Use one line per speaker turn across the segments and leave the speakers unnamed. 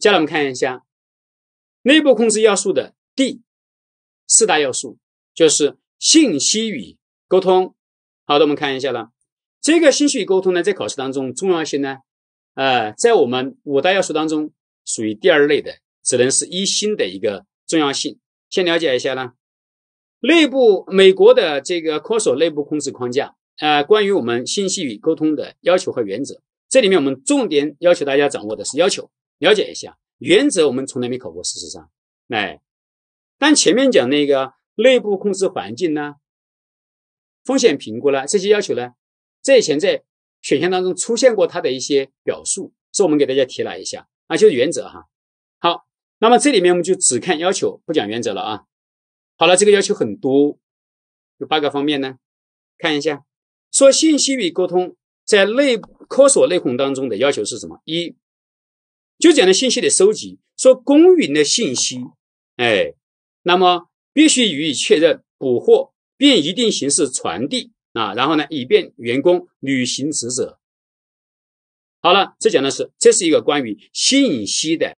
接下来我们看一下内部控制要素的第四大要素，就是信息与沟通。好的，我们看一下呢，这个信息与沟通呢，在考试当中重要性呢，呃，在我们五大要素当中属于第二类的，只能是一星的一个重要性。先了解一下呢，内部美国的这个科索内部控制框架，呃，关于我们信息与沟通的要求和原则，这里面我们重点要求大家掌握的是要求。了解一下原则，我们从来没考过。事实上，哎，但前面讲那个内部控制环境呢、风险评估呢，这些要求呢，这以前在选项当中出现过，它的一些表述是我们给大家提了一下啊，就是原则哈。好，那么这里面我们就只看要求，不讲原则了啊。好了，这个要求很多，有八个方面呢，看一下，说信息与沟通在内科所内控当中的要求是什么？一。就讲的信息的收集，说公允的信息，哎，那么必须予以确认、捕获，并一定形式传递啊。然后呢，以便员工履行职责。好了，这讲的是这是一个关于信息的，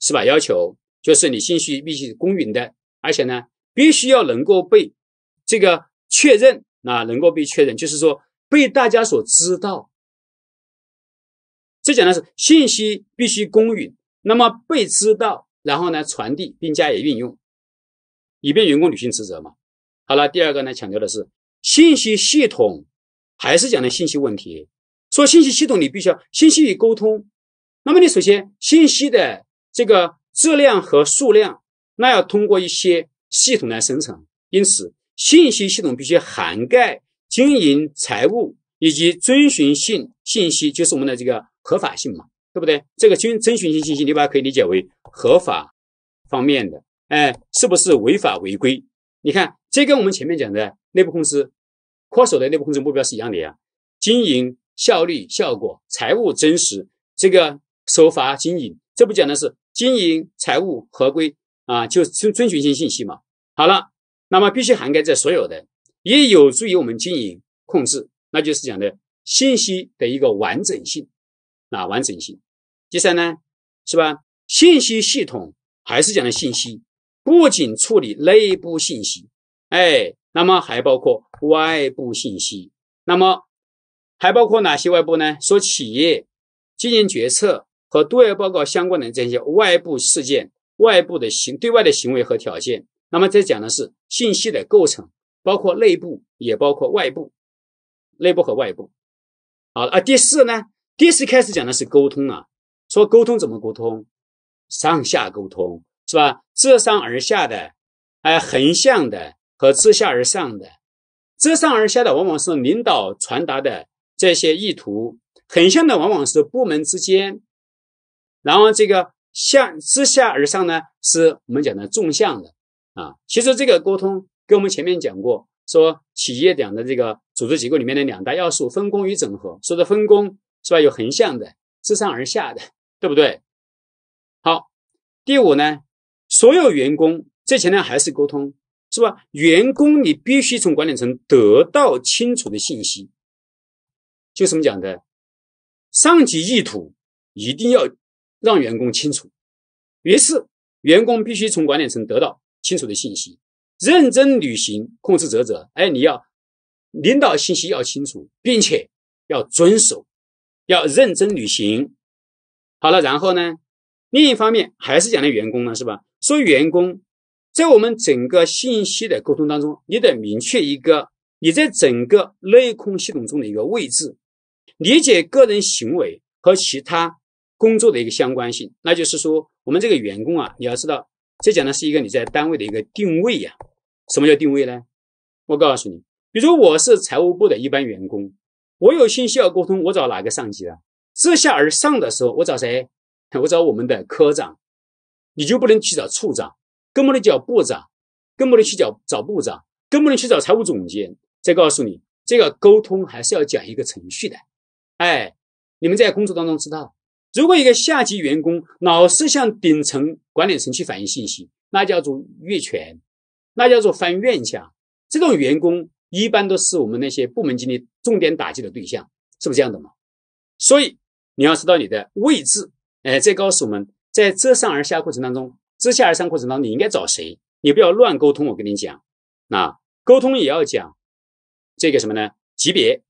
是吧？要求就是你信息必须公允的，而且呢，必须要能够被这个确认，啊，能够被确认，就是说被大家所知道。这讲的是信息必须公允，那么被知道，然后呢传递并加以运用，以便员工履行职责嘛。好了，第二个呢强调的是信息系统，还是讲的信息问题。说信息系统，你必须要信息与沟通。那么你首先信息的这个质量和数量，那要通过一些系统来生成。因此，信息系统必须涵盖经营、财务以及遵循性信息，就是我们的这个。合法性嘛，对不对？这个遵遵循性信息，你把它可以理解为合法方面的，哎，是不是违法违规？你看，这跟我们前面讲的内部控制、跨手的内部控制目标是一样的呀。经营效率、效果、财务真实，这个守法经营，这不讲的是经营财务合规啊？就遵遵循性信息嘛。好了，那么必须涵盖这所有的，也有助于我们经营控制，那就是讲的信息的一个完整性。啊，完整性。第三呢，是吧？信息系统还是讲的信息，不仅处理内部信息，哎，那么还包括外部信息。那么还包括哪些外部呢？说企业经营决策和对外报告相关的这些外部事件、外部的行、对外的行为和条件。那么这讲的是信息的构成，包括内部也包括外部，内部和外部。好，啊，第四呢？第四开始讲的是沟通啊，说沟通怎么沟通？上下沟通是吧？自上而下的，哎，横向的和自下而上的，自上而下的往往是领导传达的这些意图，横向的往往是部门之间，然后这个向自下而上呢，是我们讲的纵向的啊。其实这个沟通跟我们前面讲过，说企业讲的这个组织结构里面的两大要素：分工与整合。说的分工。是吧？有横向的，自上而下的，对不对？好，第五呢，所有员工这前面还是沟通，是吧？员工你必须从管理层得到清楚的信息，就怎么讲的，上级意图一定要让员工清楚。于是，员工必须从管理层得到清楚的信息，认真履行控制职责。哎，你要领导信息要清楚，并且要遵守。要认真履行，好了，然后呢？另一方面，还是讲的员工呢，是吧？说员工在我们整个信息的沟通当中，你得明确一个你在整个内控系统中的一个位置，理解个人行为和其他工作的一个相关性。那就是说，我们这个员工啊，你要知道，这讲的是一个你在单位的一个定位呀。什么叫定位呢？我告诉你，比如我是财务部的一般员工。我有信息要沟通，我找哪个上级啊？自下而上的时候，我找谁？我找我们的科长，你就不能去找处长，更不能找部长，更不能去找找部长，更不能去找财务总监。再告诉你，这个沟通还是要讲一个程序的。哎，你们在工作当中知道，如果一个下级员工老是向顶层管理层去反映信息，那叫做越权，那叫做翻院墙。这种员工。一般都是我们那些部门经理重点打击的对象，是不是这样的嘛？所以你要知道你的位置，哎，再告诉我们在这上而下过程当中，这下而上过程当中，你应该找谁？你不要乱沟通，我跟你讲，啊，沟通也要讲这个什么呢？级别，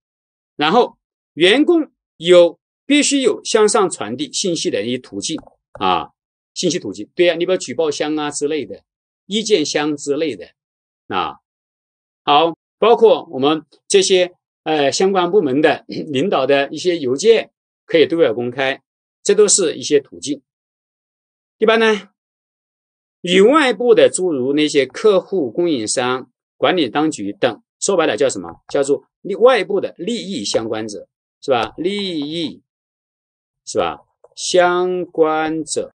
然后员工有必须有向上传递信息的一些途径啊，信息途径，对呀，你比如举报箱啊之类的，意见箱之类的，啊，好。包括我们这些呃相关部门的 领导的一些邮件可以对外公开，这都是一些途径。第八呢，与外部的诸如那些客户、供应商、管理当局等，说白了叫什么？叫做利外部的利益相关者，是吧？利益是吧？相关者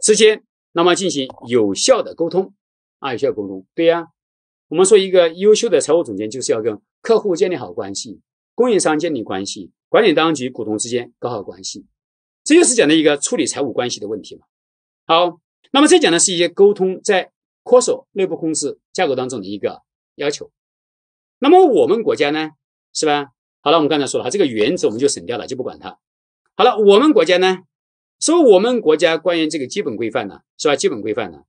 之间，那么进行有效的沟通，啊，有效沟通，对呀。我们说，一个优秀的财务总监就是要跟客户建立好关系，供应商建立关系，管理当局、股东之间搞好关系，这就是讲的一个处理财务关系的问题嘛。好，那么这讲的是一些沟通在科所内部控制架构当中的一个要求。那么我们国家呢，是吧？好了，我们刚才说了哈，这个原则我们就省掉了，就不管它。好了，我们国家呢，说我们国家关于这个基本规范呢，是吧？基本规范呢？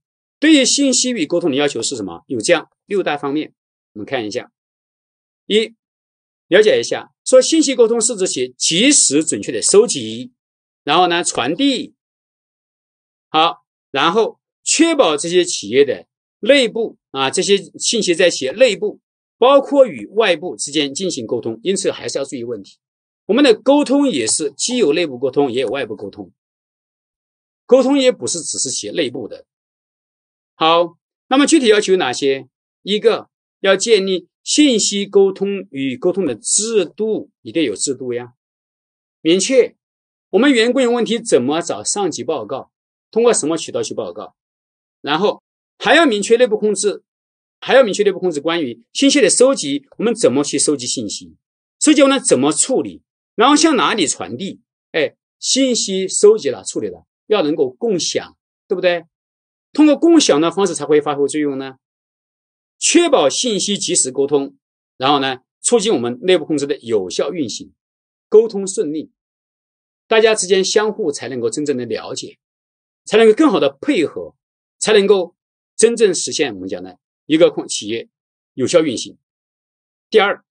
对于信息与沟通的要求是什么？有这样六大方面，我们看一下。一，了解一下，说信息沟通是指企业及时、准确的收集，然后呢传递，好，然后确保这些企业的内部啊，这些信息在企业内部，包括与外部之间进行沟通。因此，还是要注意问题。我们的沟通也是既有内部沟通，也有外部沟通，沟通也不是只是企业内部的。好，那么具体要求有哪些？一个要建立信息沟通与沟通的制度，一定有制度呀。明确我们员工有问题怎么找上级报告，通过什么渠道去报告。然后还要明确内部控制，还要明确内部控制关于信息的收集，我们怎么去收集信息？收集完了怎么处理？然后向哪里传递？哎，信息收集了、处理了，要能够共享，对不对？通过共享的方式才会发挥作用呢，确保信息及时沟通，然后呢，促进我们内部控制的有效运行，沟通顺利，大家之间相互才能够真正的了解，才能够更好的配合，才能够真正实现我们讲的一个控企业有效运行。第二。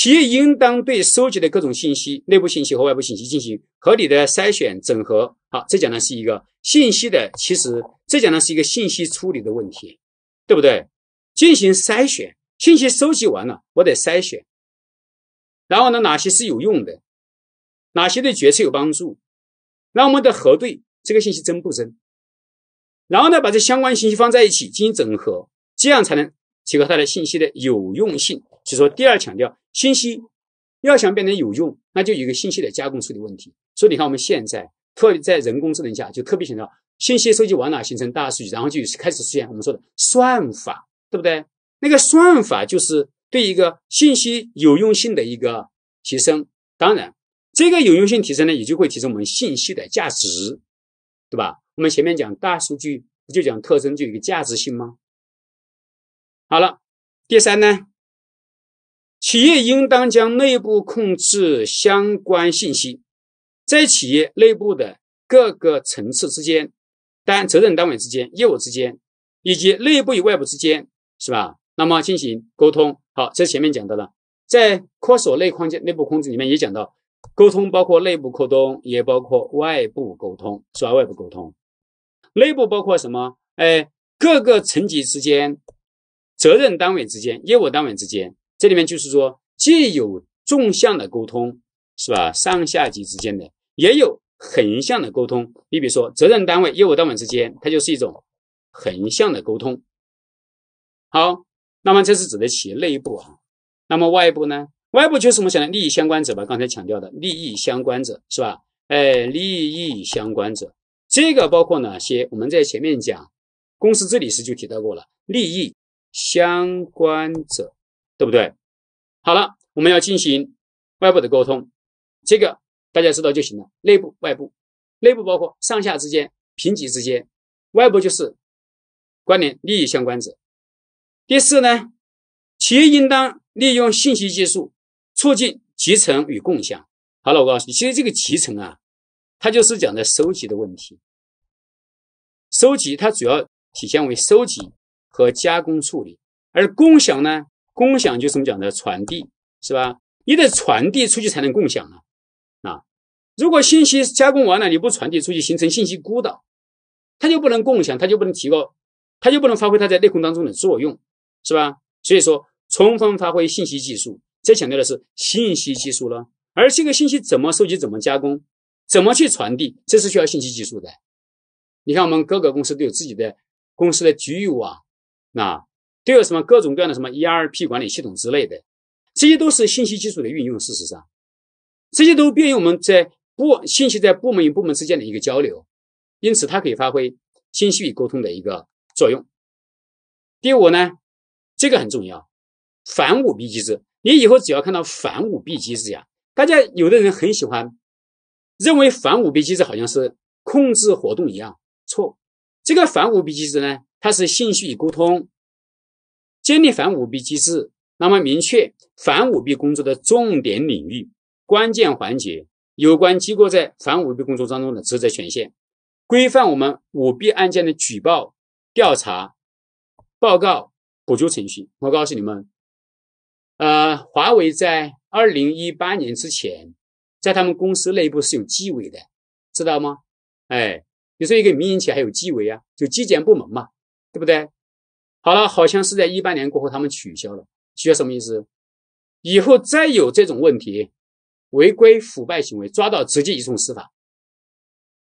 企业应当对收集的各种信息，内部信息和外部信息进行合理的筛选整合。好，这讲的是一个信息的，其实这讲的是一个信息处理的问题，对不对？进行筛选，信息收集完了，我得筛选，然后呢，哪些是有用的，哪些对决策有帮助，那我们得核对这个信息真不真，然后呢，把这相关信息放在一起进行整合，这样才能提高它的信息的有用性。就说第二强调信息要想变成有用，那就有一个信息的加工处理问题。所以你看我们现在特别在人工智能下，就特别强调信息收集完了形成大数据，然后就开始实现我们说的算法，对不对？那个算法就是对一个信息有用性的一个提升。当然，这个有用性提升呢，也就会提升我们信息的价值，对吧？我们前面讲大数据不就讲特征，就有一个价值性吗？好了，第三呢？企业应当将内部控制相关信息在企业内部的各个层次之间、单责任单位之间、业务之间，以及内部与外部之间，是吧？那么进行沟通。好，这前面讲到了，在《扩锁内框架内部控制》里面也讲到，沟通包括内部沟通，也包括外部沟通，是吧？外部沟通，内部包括什么？哎，各个层级之间、责任单位之间、业务单位之间。这里面就是说，既有纵向的沟通，是吧？上下级之间的，也有横向的沟通。你比如说，责任单位、业务单位之间，它就是一种横向的沟通。好，那么这是指的企业内部啊。那么外部呢？外部就是我们讲的利益相关者吧。刚才强调的利益相关者，是吧？哎，利益相关者，这个包括哪些？我们在前面讲公司治理时就提到过了，利益相关者。对不对？好了，我们要进行外部的沟通，这个大家知道就行了。内部、外部，内部包括上下之间、平级之间，外部就是关联利益相关者。第四呢，企业应当利用信息技术促进集成与共享。好了，我告诉你，其实这个集成啊，它就是讲的收集的问题。收集它主要体现为收集和加工处理，而共享呢？共享就是我们讲的传递，是吧？你得传递出去才能共享啊啊！如果信息加工完了你不传递出去，形成信息孤岛，它就不能共享，它就不能提高，它就不能发挥它在内控当中的作用，是吧？所以说，充分发挥信息技术，这强调的是信息技术了。而这个信息怎么收集、怎么加工、怎么去传递，这是需要信息技术的。你看，我们各个公司都有自己的公司的局域网，啊。还有什么各种各样的什么 ERP 管理系统之类的，这些都是信息技术的运用。事实上，这些都便于我们在部信息在部门与部门之间的一个交流，因此它可以发挥信息与沟通的一个作用。第五呢，这个很重要，反舞弊机制。你以后只要看到反舞弊机制呀，大家有的人很喜欢，认为反舞弊机制好像是控制活动一样，错。这个反舞弊机制呢，它是信息与沟通。建立反舞弊机制，那么明确反舞弊工作的重点领域、关键环节，有关机构在反舞弊工作当中的职责权限，规范我们舞弊案件的举报、调查、报告、补救程序。我告诉你们，呃，华为在二零一八年之前，在他们公司内部是有纪委的，知道吗？哎，你说一个民营企业还有纪委啊？就纪检部门嘛，对不对？好了，好像是在一八年过后，他们取消了。取消什么意思？以后再有这种问题，违规腐败行为，抓到直接移送司法。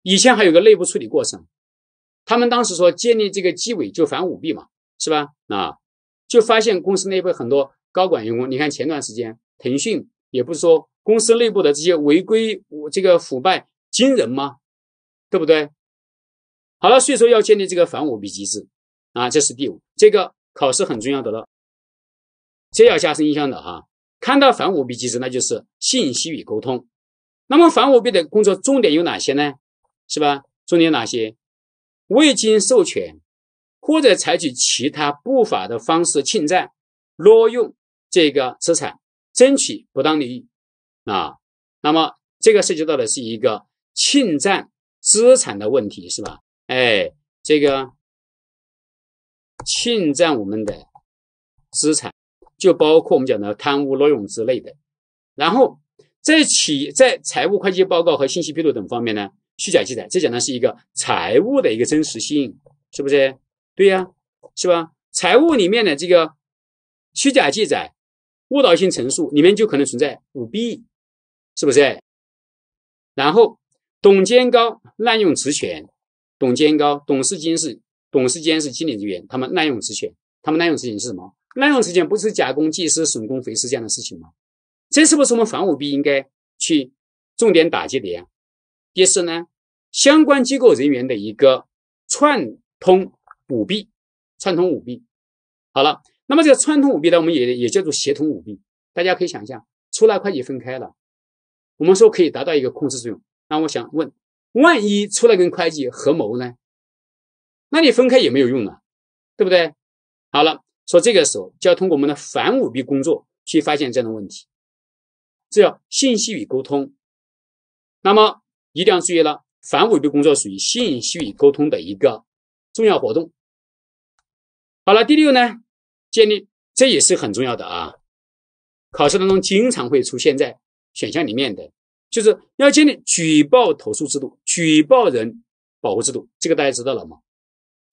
以前还有个内部处理过程。他们当时说建立这个纪委就反舞弊嘛，是吧？啊，就发现公司内部很多高管员工，你看前段时间腾讯也不是说公司内部的这些违规这个腐败惊人吗？对不对？好了，所以说要建立这个反舞弊机制。啊，这是第五，这个考试很重要的了，这要加深印象的哈。看到反舞弊机制，那就是信息与沟通。那么反舞弊的工作重点有哪些呢？是吧？重点哪些？未经授权或者采取其他不法的方式侵占、挪用这个资产，争取不当利益啊。那么这个涉及到的是一个侵占资产的问题，是吧？哎，这个。侵占我们的资产，就包括我们讲的贪污挪用之类的。然后，在企在财务会计报告和信息披露等方面呢，虚假记载，这讲的是一个财务的一个真实性，是不是？对呀，是吧？财务里面的这个虚假记载、误导性陈述，里面就可能存在舞弊，是不是？然后，董监高滥用职权，董监高、董事、监事。董事监事、经理人员，他们滥用职权，他们滥用职权是什么？滥用职权不是假公济私、损公肥私这样的事情吗？这是不是我们反舞弊应该去重点打击的呀？第四呢，相关机构人员的一个串通舞弊，串通舞弊。好了，那么这个串通舞弊呢，我们也也叫做协同舞弊。大家可以想一下，出纳会计分开了，我们说可以达到一个控制作用。那我想问，万一出来跟会计合谋呢？那你分开也没有用啊，对不对？好了，说这个时候就要通过我们的反舞弊工作去发现这样的问题，这叫信息与沟通。那么一定要注意了，反舞弊工作属于信息与沟通的一个重要活动。好了，第六呢，建立这也是很重要的啊，考试当中经常会出现在选项里面的，就是要建立举报投诉制度、举报人保护制度，这个大家知道了吗？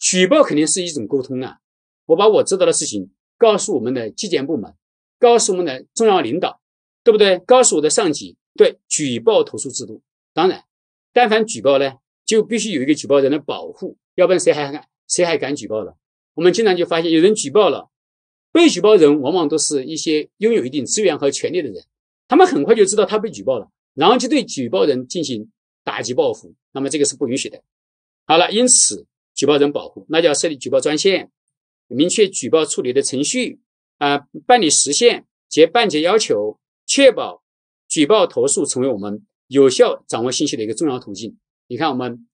举报肯定是一种沟通啊，我把我知道的事情告诉我们的纪检部门，告诉我们的重要领导，对不对？告诉我的上级。对，举报投诉制度，当然，但凡举报呢，就必须有一个举报人的保护，要不然谁还敢谁还敢举报了？我们经常就发现，有人举报了，被举报人往往都是一些拥有一定资源和权力的人，他们很快就知道他被举报了，然后就对举报人进行打击报复，那么这个是不允许的。好了，因此。举报人保护，那就要设立举报专线，明确举报处理的程序啊，办理时限及办结要求，确保举报投诉成为我们有效掌握信息的一个重要途径。你看，我们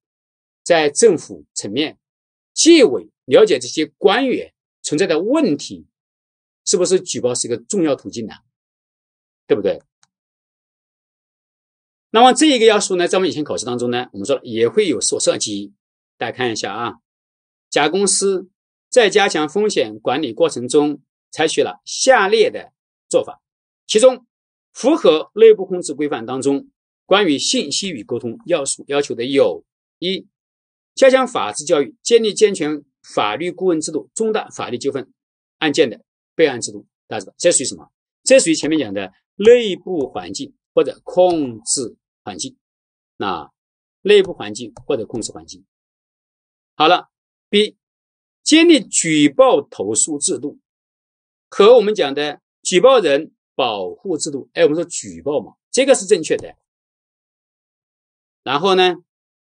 在政府层面，纪委了解这些官员存在的问题，是不是举报是一个重要途径呢？对不对？那么这一个要素呢，在我们以前考试当中呢，我们说也会有所涉及。大家看一下啊，甲公司在加强风险管理过程中采取了下列的做法，其中符合内部控制规范当中关于信息与沟通要素要求的有：一、加强法制教育，建立健全法律顾问制度，重大法律纠纷案件的备案制度。大家知道这属于什么？这属于前面讲的内部环境或者控制环境啊，内部环境或者控制环境。好了，B，建立举报投诉制度和我们讲的举报人保护制度，哎，我们说举报嘛，这个是正确的。然后呢，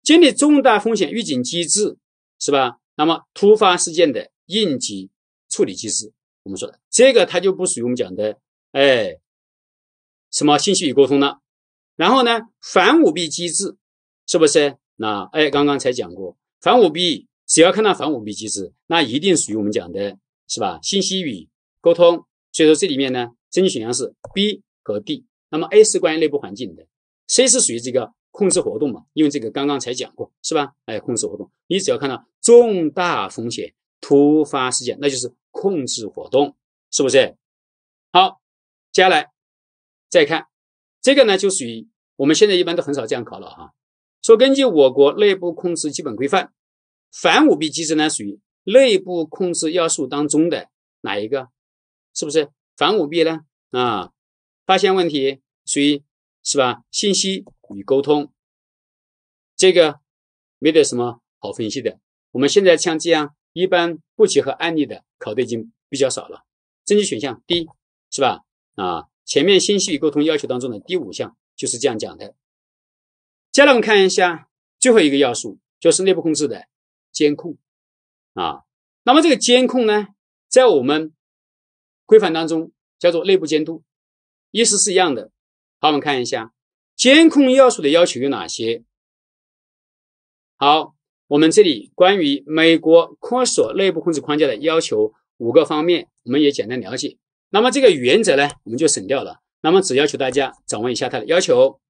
建立重大风险预警机制，是吧？那么突发事件的应急处理机制，我们说的这个它就不属于我们讲的，哎，什么信息与沟通了。然后呢，反舞弊机制，是不是？那哎，刚刚才讲过。反舞弊，只要看到反舞弊机制，那一定属于我们讲的，是吧？信息与沟通。所以说这里面呢，正确选项是 B 和 D。那么 A 是关于内部环境的，C 是属于这个控制活动嘛？因为这个刚刚才讲过，是吧？哎，控制活动，你只要看到重大风险、突发事件，那就是控制活动，是不是？好，接下来再看这个呢，就属于我们现在一般都很少这样考了哈。说根据我国内部控制基本规范，反舞弊机制呢属于内部控制要素当中的哪一个？是不是反舞弊呢？啊，发现问题属于是吧？信息与沟通，这个没得什么好分析的。我们现在像这样一般不结合案例的考的已经比较少了。正确选项 D 是吧？啊，前面信息与沟通要求当中的第五项就是这样讲的。接下来我们看一下最后一个要素，就是内部控制的监控啊。那么这个监控呢，在我们规范当中叫做内部监督，意思是一样的。好，我们看一下监控要素的要求有哪些。好，我们这里关于美国科索内部控制框架的要求五个方面，我们也简单了解。那么这个原则呢，我们就省掉了。那么只要求大家掌握一下它的要求。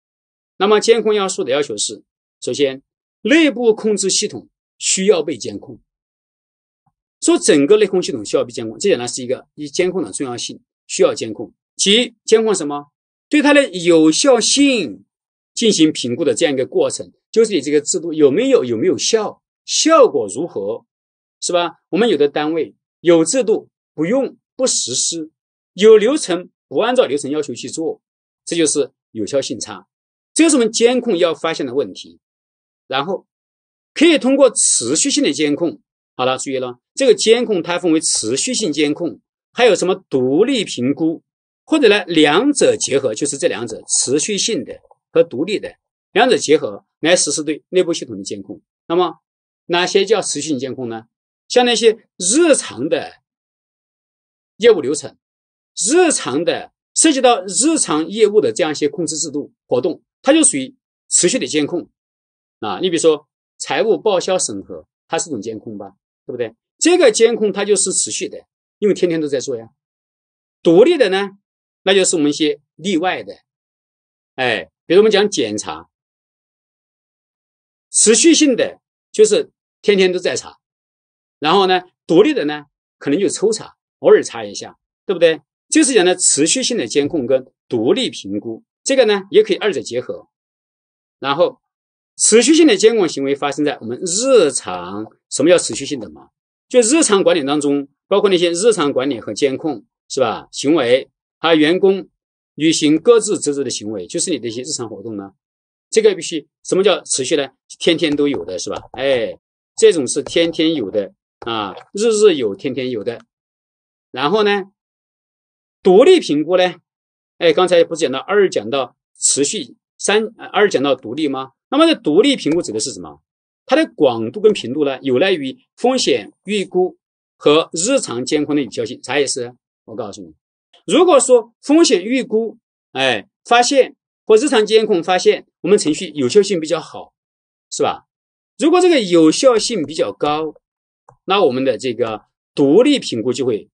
那么监控要素的要求是：首先，内部控制系统需要被监控。说整个内控系统需要被监控，这呢是一个一监控的重要性，需要监控即监控什么？对它的有效性进行评估的这样一个过程，就是你这个制度有没有有没有效，效果如何，是吧？我们有的单位有制度不用不实施，有流程不按照流程要求去做，这就是有效性差。这是我们监控要发现的问题，然后可以通过持续性的监控。好了，注意了，这个监控它分为持续性监控，还有什么独立评估，或者呢，两者结合，就是这两者持续性的和独立的两者结合来实施对内部系统的监控。那么，哪些叫持续性监控呢？像那些日常的业务流程，日常的涉及到日常业务的这样一些控制制度活动。它就属于持续的监控啊，你比如说财务报销审核，它是一种监控吧，对不对？这个监控它就是持续的，因为天天都在做呀。独立的呢，那就是我们一些例外的，哎，比如我们讲检查，持续性的就是天天都在查，然后呢，独立的呢，可能就抽查，偶尔查一下，对不对？就是讲的持续性的监控跟独立评估。这个呢，也可以二者结合，然后持续性的监管行为发生在我们日常，什么叫持续性的嘛？就日常管理当中，包括那些日常管理和监控，是吧？行为还有员工履行各自职责的行为，就是你的一些日常活动呢。这个必须什么叫持续呢？天天都有的是吧？哎，这种是天天有的啊，日日有，天天有的。然后呢，独立评估呢？哎，刚才不是讲到二讲到持续三二讲到独立吗？那么这独立评估指的是什么？它的广度跟频度呢，有赖于风险预估和日常监控的有效性。啥意思？我告诉你，如果说风险预估哎发现或日常监控发现我们程序有效性比较好，是吧？如果这个有效性比较高，那我们的这个独立评估就会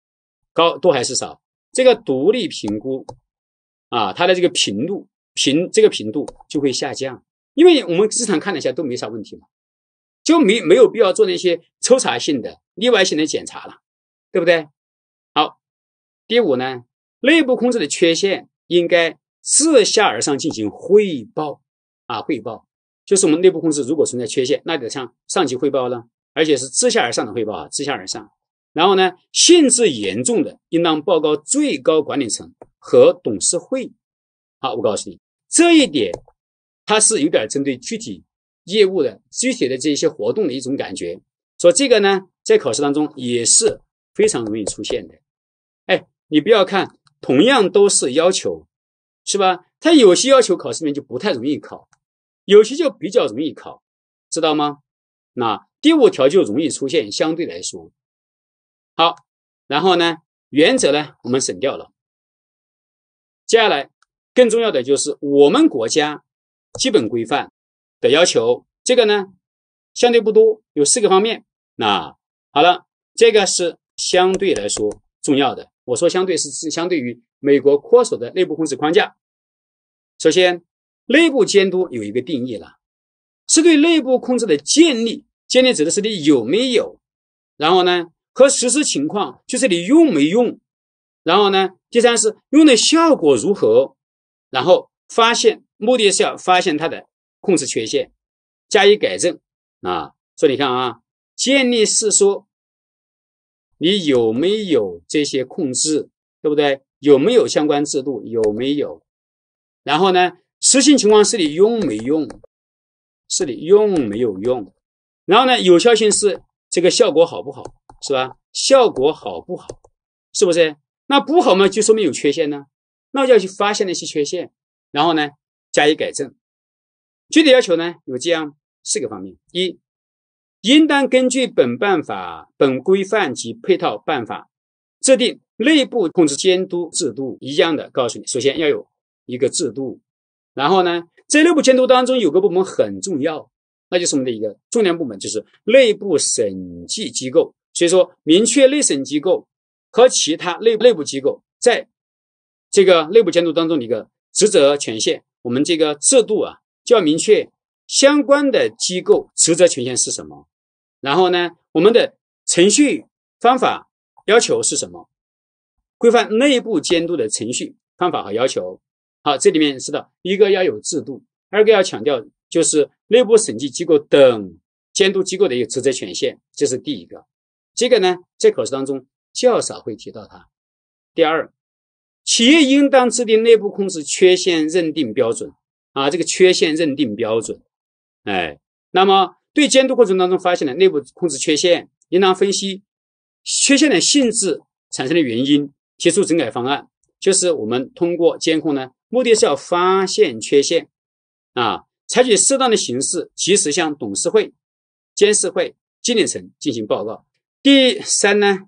高多还是少？这个独立评估。啊，它的这个频度频这个频度就会下降，因为我们日常看了一下都没啥问题嘛，就没没有必要做那些抽查性的、例外性的检查了，对不对？好，第五呢，内部控制的缺陷应该自下而上进行汇报啊，汇报就是我们内部控制如果存在缺陷，那得向上级汇报了，而且是自下而上的汇报啊，自下而上。然后呢，性质严重的应当报告最高管理层和董事会。好，我告诉你这一点，它是有点针对具体业务的、具体的这一些活动的一种感觉。说这个呢，在考试当中也是非常容易出现的。哎，你不要看，同样都是要求，是吧？它有些要求考试里面就不太容易考，有些就比较容易考，知道吗？那第五条就容易出现，相对来说。好，然后呢，原则呢我们省掉了。接下来更重要的就是我们国家基本规范的要求，这个呢相对不多，有四个方面。那好了，这个是相对来说重要的。我说相对是是相对于美国科索的内部控制框架。首先，内部监督有一个定义了，是对内部控制的建立，建立指的是你有没有，然后呢？和实施情况就是你用没用，然后呢，第三是用的效果如何，然后发现目的是要发现它的控制缺陷，加以改正啊。所以你看啊，建立是说你有没有这些控制，对不对？有没有相关制度？有没有？然后呢，实行情况是你用没用，是你用没有用？然后呢，有效性是这个效果好不好？是吧？效果好不好？是不是？那不好嘛，就说明有缺陷呢。那就要去发现那些缺陷，然后呢加以改正。具体要求呢有这样四个方面：一，应当根据本办法、本规范及配套办法，制定内部控制监督制度。一样的，告诉你，首先要有一个制度。然后呢，在内部监督当中，有个部门很重要，那就是我们的一个重点部门，就是内部审计机构。所以说，明确内审机构和其他内内部机构在这个内部监督当中的一个职责权限，我们这个制度啊，就要明确相关的机构职责权限是什么。然后呢，我们的程序方法要求是什么？规范内部监督的程序方法和要求。好，这里面是的一个要有制度，二个要强调就是内部审计机构等监督机构的一个职责权限，这是第一个。这个呢，在考试当中较少会提到它。第二，企业应当制定内部控制缺陷认定标准啊，这个缺陷认定标准。哎，那么对监督过程当中发现的内部控制缺陷，应当分析缺陷的性质、产生的原因，提出整改方案。就是我们通过监控呢，目的是要发现缺陷啊，采取适当的形式，及时向董事会、监事会、经理层进行报告。第三呢，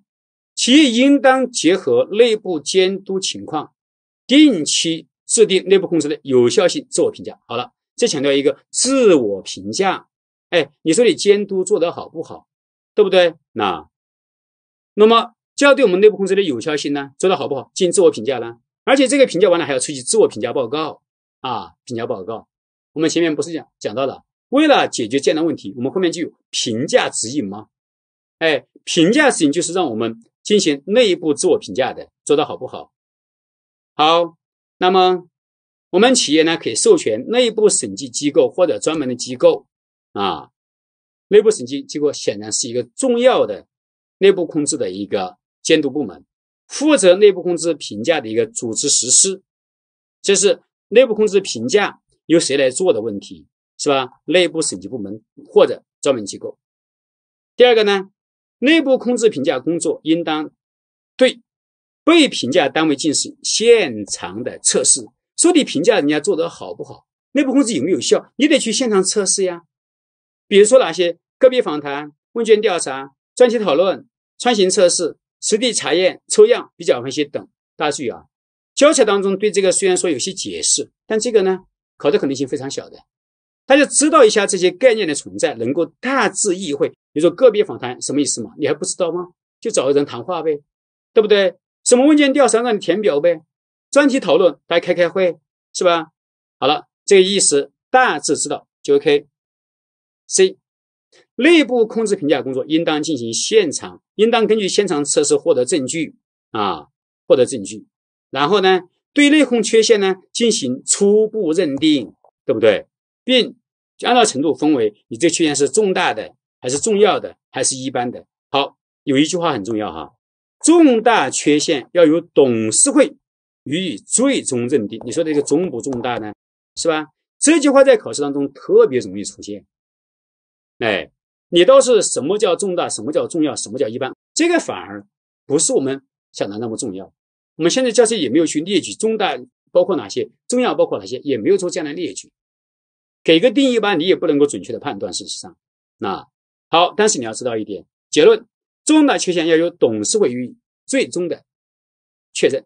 企业应当结合内部监督情况，定期制定内部控制的有效性自我评价。好了，再强调一个自我评价。哎，你说你监督做得好不好，对不对？那，那么就要对我们内部控制的有效性呢，做得好不好进行自我评价呢？而且这个评价完了还要出具自我评价报告啊，评价报告。我们前面不是讲讲到了，为了解决这样的问题，我们后面就有评价指引吗？哎，评价型就是让我们进行内部自我评价的，做到好不好？好，那么我们企业呢可以授权内部审计机构或者专门的机构啊。内部审计机构显然是一个重要的内部控制的一个监督部门，负责内部控制评价的一个组织实施。这是内部控制评价由谁来做的问题，是吧？内部审计部门或者专门机构。第二个呢？内部控制评价工作应当对被评价单位进行现场的测试，说你评价人家做得好不好，内部控制有没有效，你得去现场测试呀。比如说哪些个别访谈、问卷调查、专题讨论、穿行测试、实地查验、抽样比较分析等。大家注意啊，教材当中对这个虽然说有些解释，但这个呢考的可能性非常小的。大家知道一下这些概念的存在，能够大致意会。比如说，个别访谈什么意思嘛？你还不知道吗？就找个人谈话呗，对不对？什么问卷调查让你填表呗。专题讨论，大家开开会，是吧？好了，这个意思大致知道就 OK。C，内部控制评价工作应当进行现场，应当根据现场测试获得证据啊，获得证据。然后呢，对内控缺陷呢进行初步认定，对不对？并按照程度分为：你这个缺陷是重大的，还是重要的，还是一般的？好，有一句话很重要哈，重大缺陷要由董事会予以最终认定。你说这个中不重大呢？是吧？这句话在考试当中特别容易出现。哎，你倒是什么叫重大，什么叫重要，什么叫一般？这个反而不是我们想的那么重要。我们现在教材也没有去列举重大包括哪些，重要包括哪些，也没有做这样的列举。给个定义吧，你也不能够准确的判断。事实上，那好，但是你要知道一点结论：重大缺陷要由董事会予以最终的确认。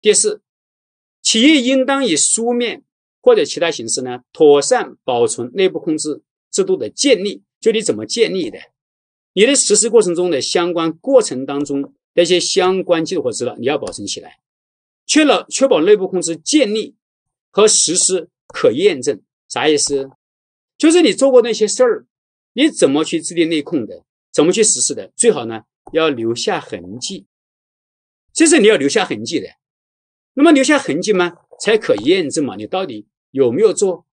第四，企业应当以书面或者其他形式呢，妥善保存内部控制制度的建立，就你怎么建立的，你的实施过程中的相关过程当中那些相关记录和资料，你要保存起来，确了确保内部控制建立和实施可验证。啥意思？就是你做过那些事儿，你怎么去制定内控的？怎么去实施的？最好呢，要留下痕迹。这是你要留下痕迹的。那么留下痕迹吗？才可验证嘛，你到底有没有做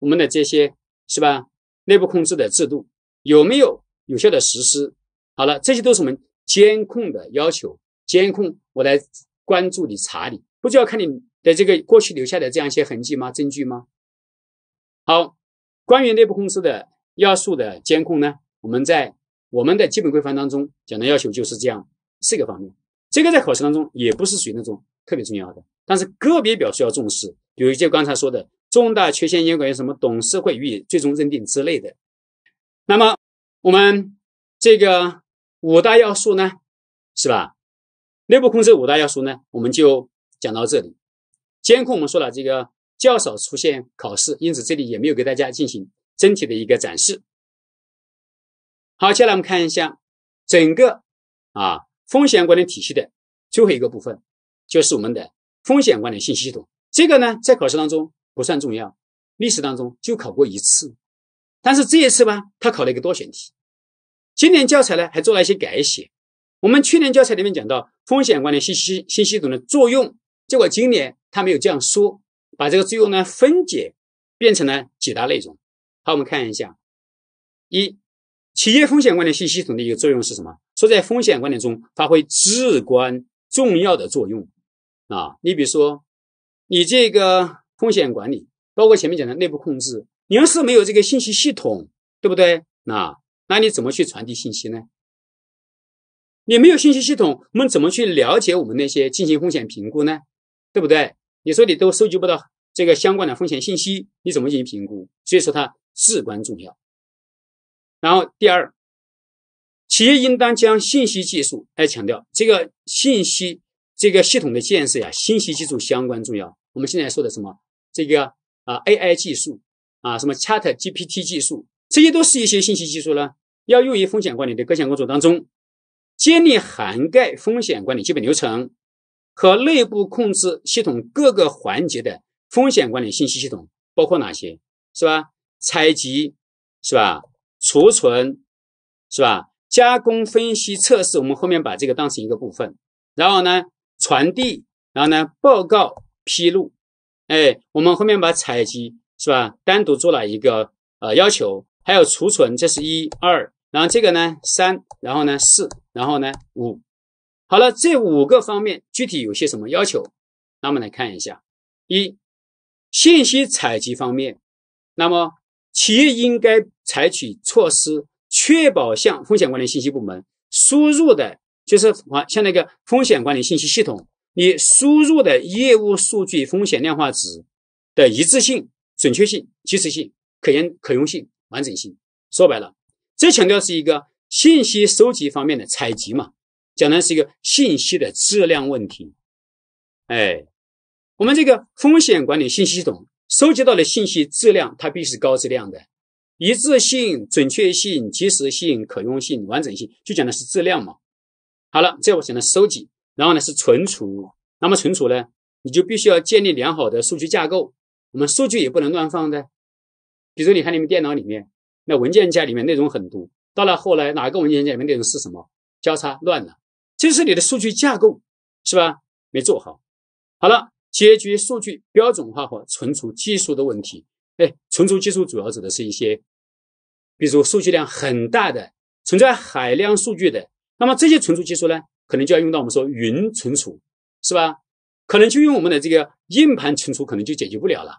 我们的这些，是吧？内部控制的制度有没有有效的实施？好了，这些都是我们监控的要求。监控我来关注你、查你，不就要看你的这个过去留下的这样一些痕迹吗？证据吗？好，关于内部控制的要素的监控呢，我们在我们的基本规范当中讲的要求就是这样四个方面。这个在考试当中也不是属于那种特别重要的，但是个别表述要重视，比如就刚才说的重大缺陷应该由什么董事会予以最终认定之类的。那么我们这个五大要素呢，是吧？内部控制五大要素呢，我们就讲到这里。监控我们说了这个。较少出现考试，因此这里也没有给大家进行真题的一个展示。好，接下来我们看一下整个啊风险管理体系的最后一个部分，就是我们的风险管理信息系统。这个呢，在考试当中不算重要，历史当中就考过一次，但是这一次吧，他考了一个多选题。今年教材呢还做了一些改写。我们去年教材里面讲到风险管理信息信息系统的作用，结果今年他没有这样说。把这个作用呢分解变成了几大内容。好，我们看一下，一企业风险管理信系系统的一个作用是什么？说在风险管理中发挥至关重要的作用啊！你比如说，你这个风险管理，包括前面讲的内部控制，你要是没有这个信息系统，对不对？那那你怎么去传递信息呢？你没有信息系统，我们怎么去了解我们那些进行风险评估呢？对不对？你说你都收集不到这个相关的风险信息，你怎么进行评估？所以说它至关重要。然后第二，企业应当将信息技术，来强调这个信息这个系统的建设呀，信息技术相关重要。我们现在说的什么这个啊 AI 技术啊，什么 ChatGPT 技术，这些都是一些信息技术呢，要用于风险管理的各项工作当中，建立涵盖风险管理基本流程。和内部控制系统各个环节的风险管理信息系统包括哪些？是吧？采集是吧？储存是吧？加工、分析、测试，我们后面把这个当成一个部分。然后呢，传递，然后呢，报告、披露。哎，我们后面把采集是吧，单独做了一个呃要求，还有储存，这是一二，然后这个呢三，然后呢四，然后呢五。好了，这五个方面具体有些什么要求？那么来看一下：一、信息采集方面，那么企业应该采取措施，确保向风险管理信息部门输入的，就是像那个风险管理信息系统，你输入的业务数据、风险量化值的一致性、准确性、及时性、可研可用性、完整性。说白了，这强调是一个信息收集方面的采集嘛？讲的是一个信息的质量问题。哎，我们这个风险管理信息系统收集到的信息质量，它必须是高质量的，一致性、准确性、及时性、可用性、完整性，就讲的是质量嘛。好了，这我讲的收集，然后呢是存储。那么存储呢，你就必须要建立良好的数据架构。我们数据也不能乱放的，比如你看你们电脑里面那文件夹里面内容很多，到了后来哪个文件夹里面内容是什么，交叉乱了。这是你的数据架构，是吧？没做好。好了，解决数据标准化和存储技术的问题。哎，存储技术主要指的是一些，比如数据量很大的，存在海量数据的。那么这些存储技术呢，可能就要用到我们说云存储，是吧？可能就用我们的这个硬盘存储，可能就解决不了了。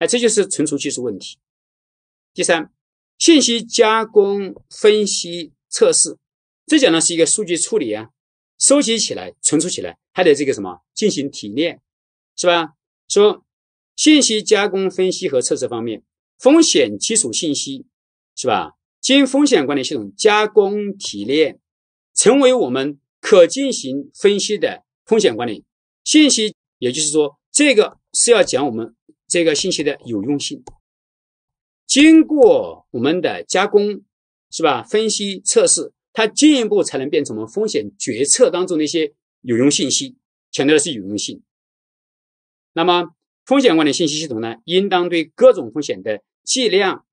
哎，这就是存储技术问题。第三，信息加工、分析、测试，这讲的是一个数据处理啊。收集起来、存储起来，还得这个什么进行提炼，是吧？说信息加工、分析和测试方面，风险基础信息，是吧？经风险管理系统加工提炼，成为我们可进行分析的风险管理信息。也就是说，这个是要讲我们这个信息的有用性。经过我们的加工，是吧？分析测试。它进一步才能变成我们风险决策当中的一些有用信息，强调的是有用性。那么，风险管理信息系统呢，应当对各种风险的计量，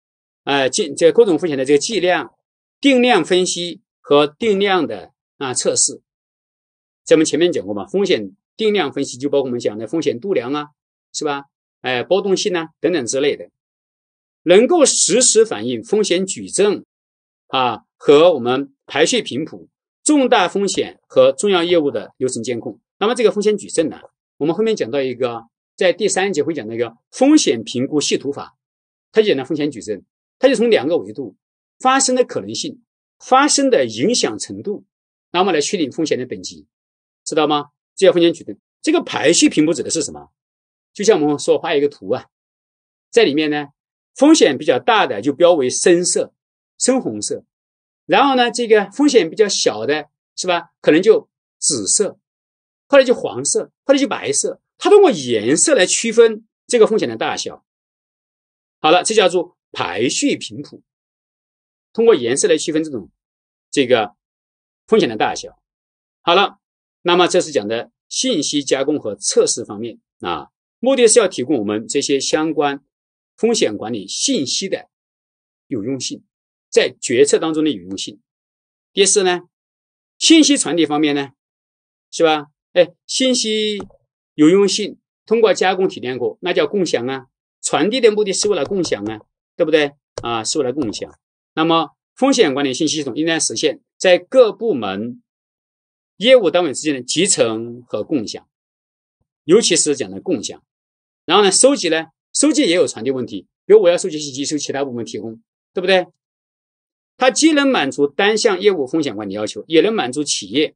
哎，进这各种风险的这个计量、定量分析和定量的啊测试，咱们前面讲过嘛，风险定量分析就包括我们讲的风险度量啊，是吧？哎，波动性呢等等之类的，能够实时反映风险矩阵啊和我们。排序频谱、重大风险和重要业务的流程监控。那么这个风险矩阵呢？我们后面讲到一个，在第三节会讲到一个风险评估系图法，它就讲到风险矩阵，它就从两个维度：发生的可能性、发生的影响程度，那么来确定风险的等级，知道吗？这叫风险矩阵。这个排序频谱指的是什么？就像我们说画一个图啊，在里面呢，风险比较大的就标为深色、深红色。然后呢，这个风险比较小的，是吧？可能就紫色，后来就黄色，后来就白色。它通过颜色来区分这个风险的大小。好了，这叫做排序频谱，通过颜色来区分这种这个风险的大小。好了，那么这是讲的信息加工和测试方面啊，目的是要提供我们这些相关风险管理信息的有用性。在决策当中的有用性。第四呢，信息传递方面呢，是吧？哎，信息有用性通过加工提炼过，那叫共享啊。传递的目的是为了共享啊，对不对啊？是为了共享。那么，风险管理信息系统应该实现在各部门、业务单位之间的集成和共享，尤其是讲的共享。然后呢，收集呢，收集也有传递问题，比如我要收集信息，由其他部门提供，对不对？它既能满足单项业务风险管理要求，也能满足企业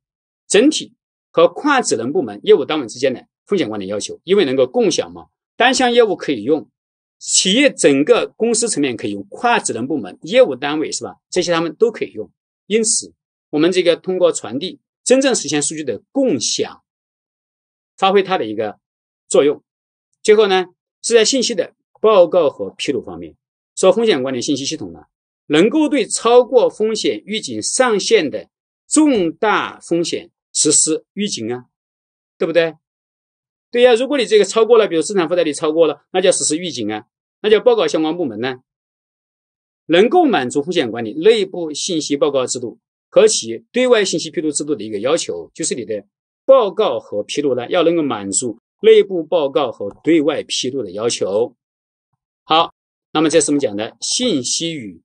整体和跨职能部门、业务单位之间的风险管理要求，因为能够共享嘛。单项业务可以用，企业整个公司层面可以用，跨职能部门、业务单位是吧？这些他们都可以用。因此，我们这个通过传递，真正实现数据的共享，发挥它的一个作用。最后呢，是在信息的报告和披露方面，说风险管理信息系统呢。能够对超过风险预警上限的重大风险实施预警啊，对不对？对呀，如果你这个超过了，比如资产负债率超过了，那就要实施预警啊，那就要报告相关部门呢。能够满足风险管理内部信息报告制度和企业对外信息披露制度的一个要求，就是你的报告和披露呢，要能够满足内部报告和对外披露的要求。好，那么这是我们讲的信息与。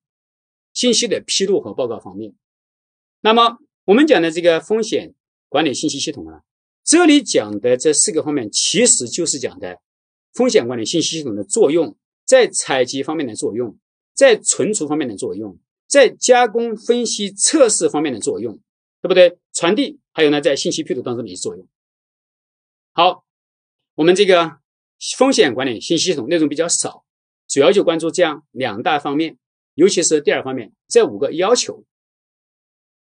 信息的披露和报告方面，那么我们讲的这个风险管理信息系统呢，这里讲的这四个方面其实就是讲的，风险管理信息系统的作用，在采集方面的作用，在存储方面的作用，在加工、分析、测试方面的作用，对不对？传递还有呢，在信息披露当中的作用。好，我们这个风险管理信息系统内容比较少，主要就关注这样两大方面。尤其是第二方面，这五个要求，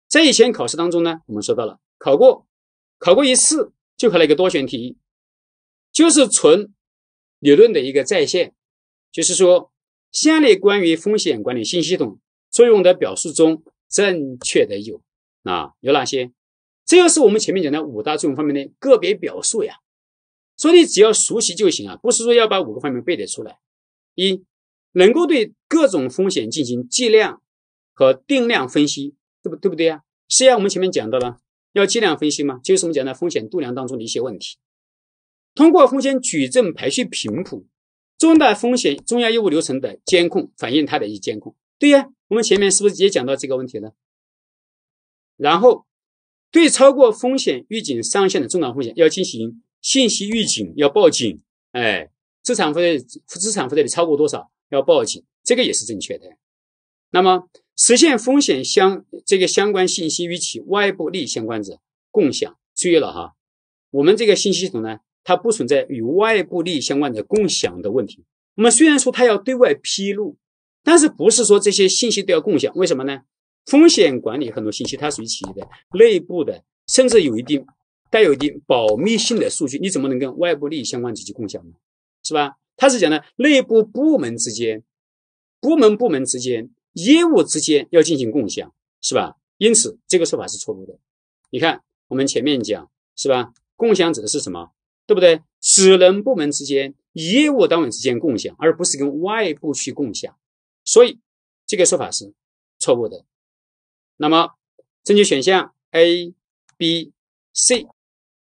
在以前考试当中呢，我们说到了，考过，考过一次就考了一个多选题，就是纯理论的一个再现，就是说，下列关于风险管理信息系统作用的表述中，正确的有啊，有哪些？这个是我们前面讲的五大作用方面的个别表述呀，所以只要熟悉就行啊，不是说要把五个方面背得出来，一。能够对各种风险进行计量和定量分析，对不对？不对呀。虽然我们前面讲到了要计量分析嘛，就是我们讲的风险度量当中的一些问题。通过风险矩阵排序、频谱、重大风险、重要业务流程的监控，反映它的一些监控。对呀，我们前面是不是也讲到这个问题了？然后，对超过风险预警上限的重大风险，要进行信息预警，要报警。哎，资产负债资产负债的超过多少？要报警，这个也是正确的。那么，实现风险相这个相关信息与其外部利益相关者共享。注意了哈，我们这个信息系统呢，它不存在与外部利益相关者共享的问题。那么，虽然说它要对外披露，但是不是说这些信息都要共享？为什么呢？风险管理很多信息它属于企业的内部的，甚至有一定带有一定保密性的数据，你怎么能跟外部利益相关者去共享呢？是吧？他是讲的内部部门之间、部门部门之间、业务之间要进行共享，是吧？因此，这个说法是错误的。你看，我们前面讲，是吧？共享指的是什么？对不对？职能部门之间、业务单位之间共享，而不是跟外部去共享。所以，这个说法是错误的。那么，正确选项 A、B、C，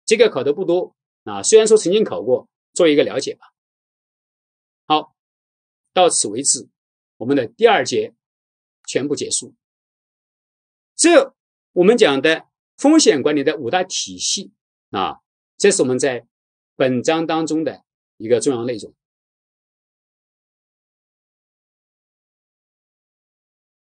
这个考的不多啊。虽然说曾经考过，做一个了解吧。到此为止，我们的第二节全部结束。这我们讲的风险管理的五大体系啊，这是我们在本章当中的一个重要内容。